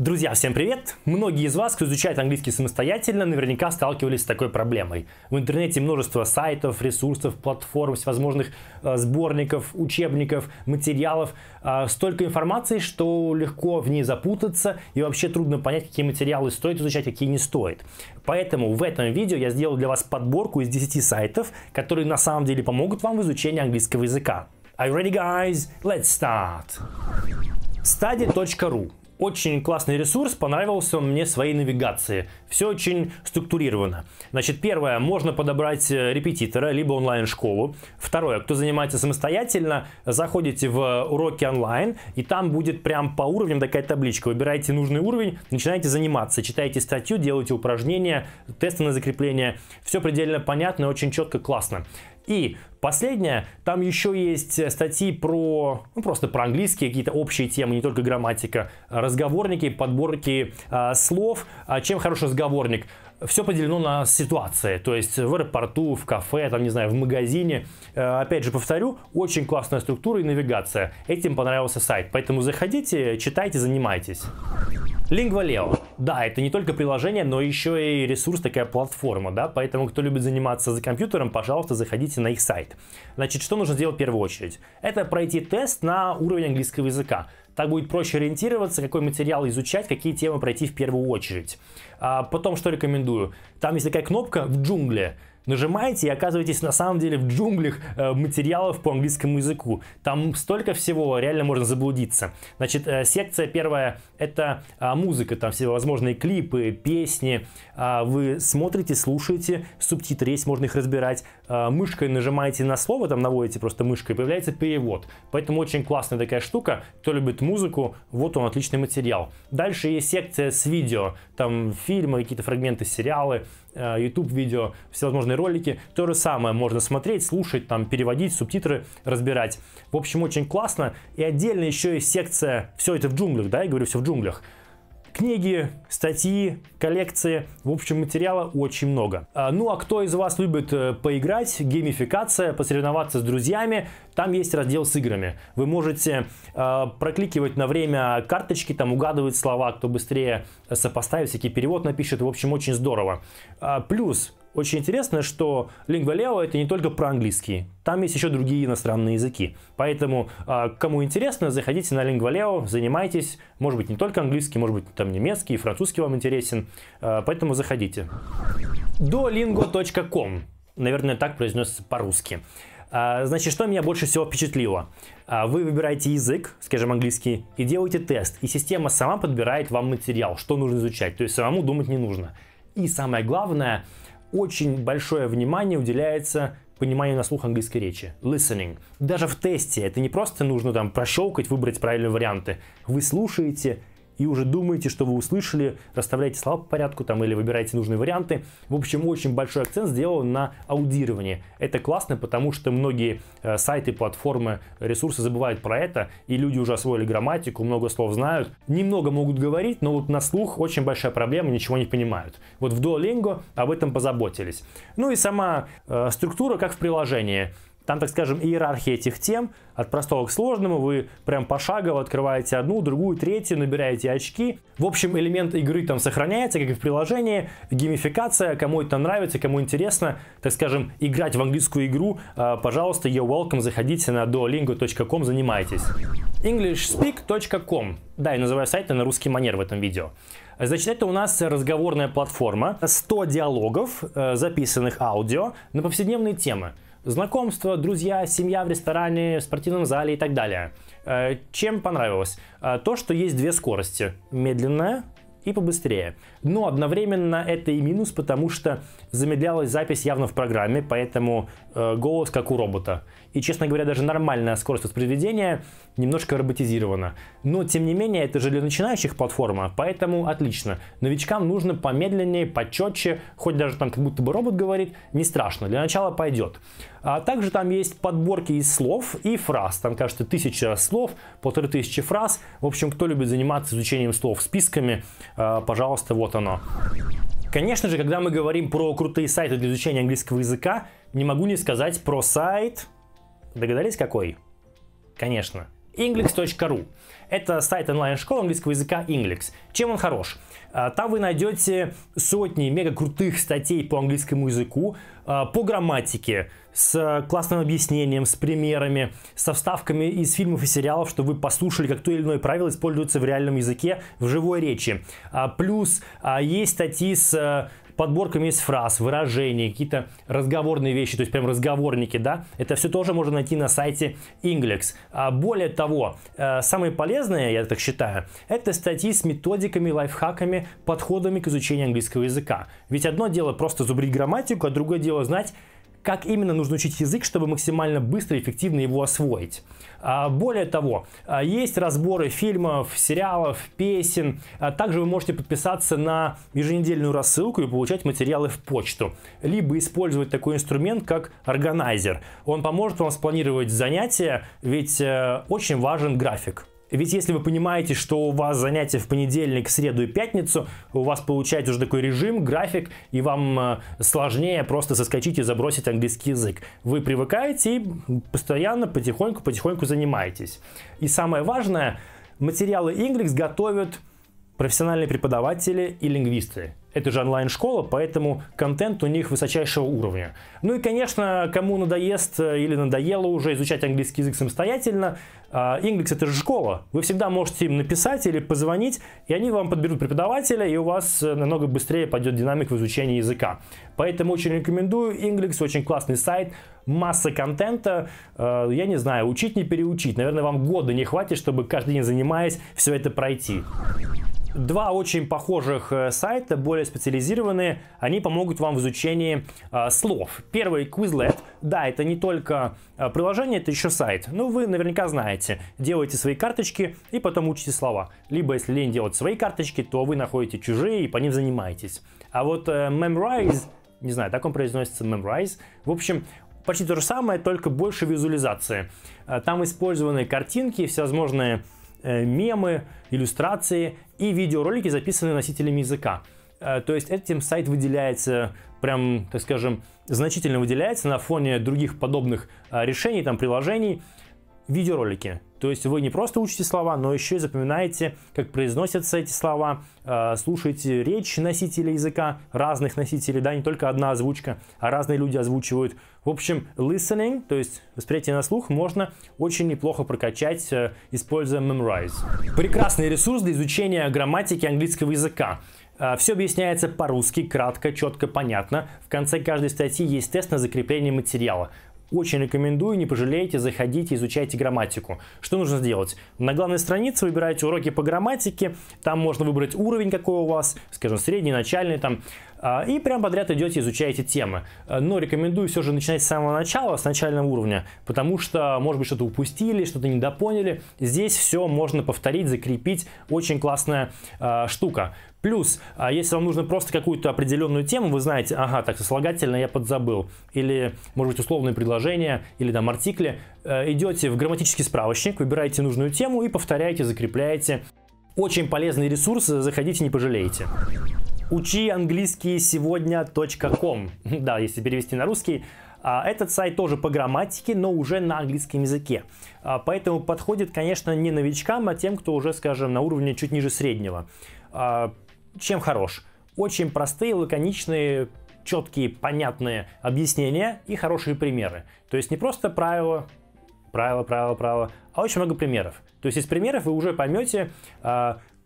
Друзья, всем привет! Многие из вас, кто изучает английский самостоятельно, наверняка сталкивались с такой проблемой. В интернете множество сайтов, ресурсов, платформ, всевозможных э, сборников, учебников, материалов. Э, столько информации, что легко в ней запутаться и вообще трудно понять, какие материалы стоит изучать, а какие не стоит. Поэтому в этом видео я сделал для вас подборку из 10 сайтов, которые на самом деле помогут вам в изучении английского языка. Are you ready, guys? Let's start! study.ru очень классный ресурс, понравился он мне своей навигации. Все очень структурировано. Значит, первое, можно подобрать э, репетитора, либо онлайн-школу. Второе, кто занимается самостоятельно, заходите в уроки онлайн, и там будет прям по уровням такая табличка. Выбирайте нужный уровень, начинаете заниматься, читаете статью, делайте упражнения, тесты на закрепление. Все предельно понятно, очень четко, классно. И последнее, там еще есть э, статьи про, ну просто про английские какие-то общие темы, не только грамматика, разговорники, подборки э, слов. А чем хороший разговорник? все поделено на ситуации, то есть в аэропорту, в кафе, там, не знаю, в магазине. Э, опять же, повторю, очень классная структура и навигация. Этим понравился сайт, поэтому заходите, читайте, занимайтесь. Lingvaleo. Да, это не только приложение, но еще и ресурс, такая платформа, да, поэтому кто любит заниматься за компьютером, пожалуйста, заходите на их сайт. Значит, что нужно сделать в первую очередь? Это пройти тест на уровень английского языка. Так будет проще ориентироваться, какой материал изучать, какие темы пройти в первую очередь. А потом, что рекомендую? Там есть такая кнопка в джунгле, Нажимаете и оказываетесь на самом деле в джунглях э, материалов по английскому языку. Там столько всего, реально можно заблудиться. Значит, э, секция первая – это а, музыка, там всевозможные клипы, песни. А, вы смотрите, слушаете, субтитры есть, можно их разбирать. А, мышкой нажимаете на слово, там наводите просто мышкой, появляется перевод. Поэтому очень классная такая штука. Кто любит музыку, вот он, отличный материал. Дальше есть секция с видео, там фильмы, какие-то фрагменты, сериалы. Э, YouTube-видео, всевозможные ролики. То же самое можно смотреть, слушать, там, переводить, субтитры разбирать. В общем, очень классно. И отдельно еще есть секция «Все это в джунглях», да, я говорю «Все в джунглях». Книги, статьи, коллекции, в общем, материала очень много. А, ну а кто из вас любит э, поиграть, геймификация, посоревноваться с друзьями, там есть раздел с играми. Вы можете э, прокликивать на время карточки, там угадывать слова, кто быстрее сопоставит, всякий перевод напишет. В общем, очень здорово. А, плюс очень интересно, что Lingua это не только про английский. Там есть еще другие иностранные языки. Поэтому, а, кому интересно, заходите на Lingua занимайтесь. Может быть, не только английский, может быть, там немецкий, французский вам интересен. А, поэтому заходите. Duolingo.com. Наверное, так произносится по-русски. А, значит, что меня больше всего впечатлило? Вы выбираете язык, скажем, английский, и делаете тест. И система сама подбирает вам материал, что нужно изучать. То есть самому думать не нужно. И самое главное – очень большое внимание уделяется пониманию на слух английской речи. Listening. Даже в тесте это не просто нужно там прощелкать, выбрать правильные варианты. Вы слушаете и уже думаете, что вы услышали, расставляете слова по порядку там или выбираете нужные варианты. В общем, очень большой акцент сделан на аудирование. Это классно, потому что многие э, сайты, платформы, ресурсы забывают про это, и люди уже освоили грамматику, много слов знают, немного могут говорить, но вот на слух очень большая проблема, ничего не понимают. Вот в Duolingo об этом позаботились. Ну и сама э, структура, как в приложении. Там, так скажем, иерархия этих тем, от простого к сложному, вы прям пошагово открываете одну, другую, третью, набираете очки. В общем, элемент игры там сохраняется, как и в приложении, геймификация, кому это нравится, кому интересно, так скажем, играть в английскую игру, а, пожалуйста, you're welcome, заходите на duolingo.com, занимайтесь. englishspeak.com Да, я называю сайт на русский манер в этом видео. Значит, это у нас разговорная платформа, 100 диалогов, э, записанных аудио на повседневные темы. Знакомства, друзья, семья в ресторане, в спортивном зале и так далее. Э, чем понравилось? Э, то, что есть две скорости. Медленная и побыстрее. Но одновременно это и минус, потому что замедлялась запись явно в программе, поэтому э, голос как у робота. И, честно говоря, даже нормальная скорость воспроизведения немножко роботизирована. Но, тем не менее, это же для начинающих платформа, поэтому отлично. Новичкам нужно помедленнее, почетче, хоть даже там как будто бы робот говорит, не страшно, для начала пойдет. А также там есть подборки из слов и фраз. Там, кажется, тысяча слов, полторы тысячи фраз. В общем, кто любит заниматься изучением слов списками, а, пожалуйста, вот оно. Конечно же, когда мы говорим про крутые сайты для изучения английского языка, не могу не сказать про сайт... Догадались, какой? Конечно, Inglix.ru. Это сайт онлайн-школы английского языка Inglix. Чем он хорош? А, там вы найдете сотни мега крутых статей по английскому языку, а, по грамматике, с э, классным объяснением, с примерами, со вставками из фильмов и сериалов, что вы послушали, как то или иное правило используется в реальном языке, в живой речи. А, плюс а, есть статьи с э, подборками из фраз, выражений, какие-то разговорные вещи, то есть прям разговорники, да, это все тоже можно найти на сайте Inglex. А, более того, э, самое полезное, я так считаю, это статьи с методиками, лайфхаками, подходами к изучению английского языка. Ведь одно дело просто зубрить грамматику, а другое дело знать как именно нужно учить язык, чтобы максимально быстро и эффективно его освоить. А, более того, а, есть разборы фильмов, сериалов, песен. А, также вы можете подписаться на еженедельную рассылку и получать материалы в почту. Либо использовать такой инструмент, как органайзер. Он поможет вам спланировать занятия, ведь э, очень важен график. Ведь если вы понимаете, что у вас занятия в понедельник, среду и пятницу, у вас получается уже такой режим, график, и вам э, сложнее просто соскочить и забросить английский язык. Вы привыкаете и постоянно, потихоньку, потихоньку занимаетесь. И самое важное, материалы Ingrix готовят профессиональные преподаватели и лингвисты это же онлайн-школа, поэтому контент у них высочайшего уровня. Ну и, конечно, кому надоест э, или надоело уже изучать английский язык самостоятельно, а, Inglix это же школа. Вы всегда можете им написать или позвонить, и они вам подберут преподавателя, и у вас э, намного быстрее пойдет динамик в изучении языка. Поэтому очень рекомендую Inglix, очень классный сайт, масса контента, э, я не знаю, учить не переучить. Наверное, вам года не хватит, чтобы каждый день занимаясь все это пройти. Два очень похожих э, сайта, более специализированные, они помогут вам в изучении э, слов. Первый Quizlet, да, это не только э, приложение, это еще сайт. Ну, вы наверняка знаете, делаете свои карточки и потом учите слова. Либо, если лень делать свои карточки, то вы находите чужие и по ним занимаетесь. А вот э, Memrise, не знаю, так он произносится, Memrise, в общем, почти то же самое, только больше визуализации. Э, там использованы картинки, всевозможные Э, мемы, иллюстрации и видеоролики, записанные носителями языка. Э, то есть этим сайт выделяется прям, так скажем, значительно выделяется на фоне других подобных э, решений, там, приложений видеоролики. То есть вы не просто учите слова, но еще и запоминаете, как произносятся эти слова, э, слушаете речь носителей языка, разных носителей, да, не только одна озвучка, а разные люди озвучивают. В общем, listening, то есть восприятие на слух, можно очень неплохо прокачать, э, используя Memrise. Прекрасный ресурс для изучения грамматики английского языка. Э, Все объясняется по-русски, кратко, четко, понятно. В конце каждой статьи есть тест на закрепление материала. Очень рекомендую, не пожалеете, заходите, изучайте грамматику. Что нужно сделать? На главной странице выбираете уроки по грамматике, там можно выбрать уровень, какой у вас, скажем, средний, начальный, там а, и прям подряд идете, изучаете темы. Э, но рекомендую все же начинать с самого начала, с начального уровня, потому что, может быть, что-то упустили, что-то недопоняли. Здесь все можно повторить, закрепить. Очень классная э, штука. Плюс, а, если вам нужно просто какую-то определенную тему, вы знаете, ага, так, сослагательно я подзабыл, или, может быть, условные предложения, или там артикли, э, идете в грамматический справочник, выбираете нужную тему и повторяете, закрепляете. Очень полезный ресурс, заходите, не пожалеете. Учи английский сегодня.ком. Да, если перевести на русский. А, этот сайт тоже по грамматике, но уже на английском языке. А, поэтому подходит, конечно, не новичкам, а тем, кто уже, скажем, на уровне чуть ниже среднего. А, чем хорош? Очень простые, лаконичные, четкие, понятные объяснения и хорошие примеры. То есть не просто правило, правило, правило, правило, а очень много примеров. То есть из примеров вы уже поймете,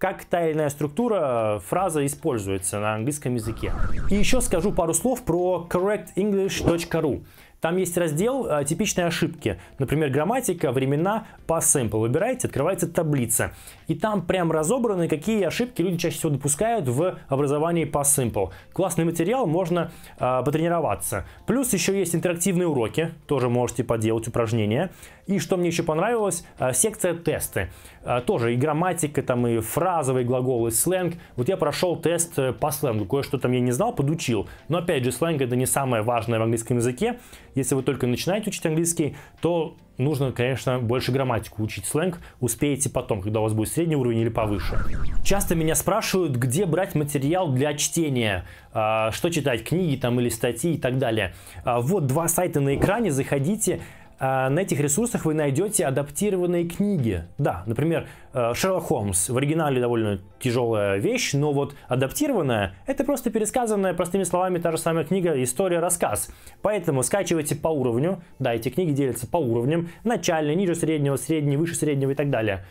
как та или иная структура, э, фраза используется на английском языке. И еще скажу пару слов про correctenglish.ru. Там есть раздел э, «Типичные ошибки». Например, грамматика, времена, по sample. Выбираете, открывается таблица. И там прям разобраны, какие ошибки люди чаще всего допускают в образовании по sample. Классный материал, можно э, потренироваться. Плюс еще есть интерактивные уроки, тоже можете поделать упражнения. И что мне еще понравилось, э, секция «Тесты». Э, тоже и грамматика, там и фразовые глаголы, сленг. Вот я прошел тест э, по сленгу, кое-что там я не знал, подучил. Но опять же, сленг это не самое важное в английском языке. Если вы только начинаете учить английский, то нужно, конечно, больше грамматику учить сленг. Успеете потом, когда у вас будет средний уровень или повыше. Часто меня спрашивают, где брать материал для чтения. А, что читать, книги там или статьи и так далее. А, вот два сайта на экране, заходите. А, на этих ресурсах вы найдете адаптированные книги. Да, например, э, Шерлок Холмс. В оригинале довольно тяжелая вещь, но вот адаптированная — это просто пересказанная простыми словами та же самая книга «История-рассказ». Поэтому скачивайте по уровню. Да, эти книги делятся по уровням. Начальный, ниже среднего, средний, выше среднего и так далее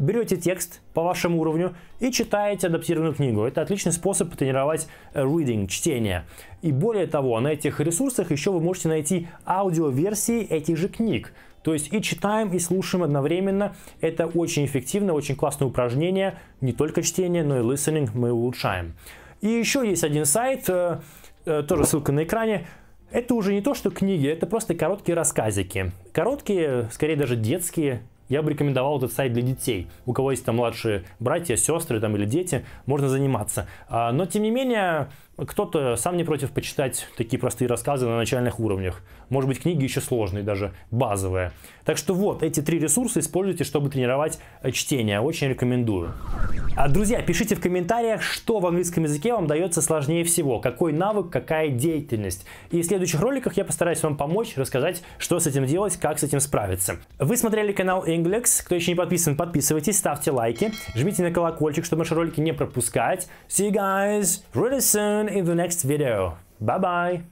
берете текст по вашему уровню и читаете адаптированную книгу. Это отличный способ потренировать э, reading, чтение. И более того, на этих ресурсах еще вы можете найти аудиоверсии этих же книг. То есть и читаем, и слушаем одновременно. Это очень эффективно, очень классное упражнение. Не только чтение, но и listening мы улучшаем. И еще есть один сайт, э, э, тоже ссылка на экране. Это уже не то, что книги, это просто короткие рассказики. Короткие, скорее даже детские я бы рекомендовал этот сайт для детей. У кого есть там младшие братья, сестры там, или дети, можно заниматься. А, но, тем не менее, кто-то сам не против почитать такие простые рассказы на начальных уровнях. Может быть, книги еще сложные, даже базовые. Так что вот, эти три ресурса используйте, чтобы тренировать э, чтение. Очень рекомендую. А, Друзья, пишите в комментариях, что в английском языке вам дается сложнее всего, какой навык, какая деятельность. И в следующих роликах я постараюсь вам помочь, рассказать, что с этим делать, как с этим справиться. Вы смотрели канал Englex, кто еще не подписан, подписывайтесь, ставьте лайки, жмите на колокольчик, чтобы наши ролики не пропускать. See you guys really soon in the next video. Bye-bye!